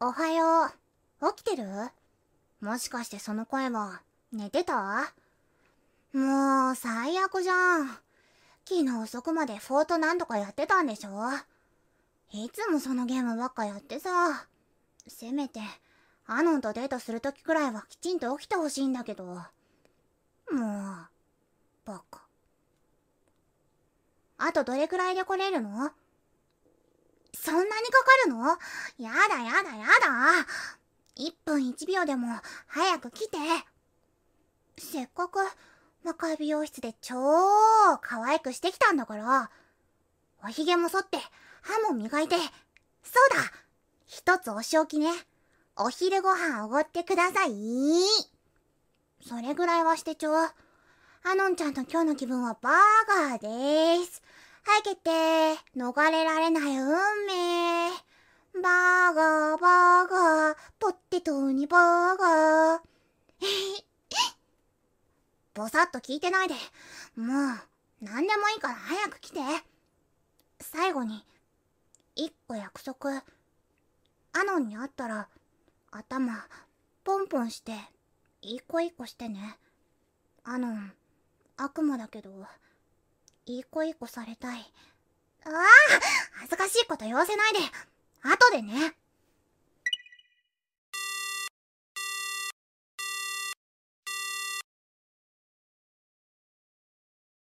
おはよう。起きてるもしかしてその声は、寝てたもう、最悪じゃん。昨日遅くまでフォートなんとかやってたんでしょいつもそのゲームばっかやってさ。せめて、アノンとデートするときくらいはきちんと起きてほしいんだけど。もう。あとどれくらいで来れるのそんなにかかるのやだやだやだ。1分1秒でも早く来て。せっかく魔界美容室で超可愛くしてきたんだから。おひげも剃って、歯も磨いて。そうだ一つお仕置きね。お昼ご飯おごってください。それぐらいはしてちょう。ノンちゃんと今日の気分はバーガーです。吐けて、逃れられない運命。バーガー、バーガー、ポテトにバーガー。ぼさっと聞いてないで、もう、なんでもいいから早く来て。最後に、一個約束。アノンに会ったら、頭、ポンポンして、一個一個してね。アノン、悪魔だけど。いい子いい子されたい。ああ恥ずかしいこと言わせないで後でね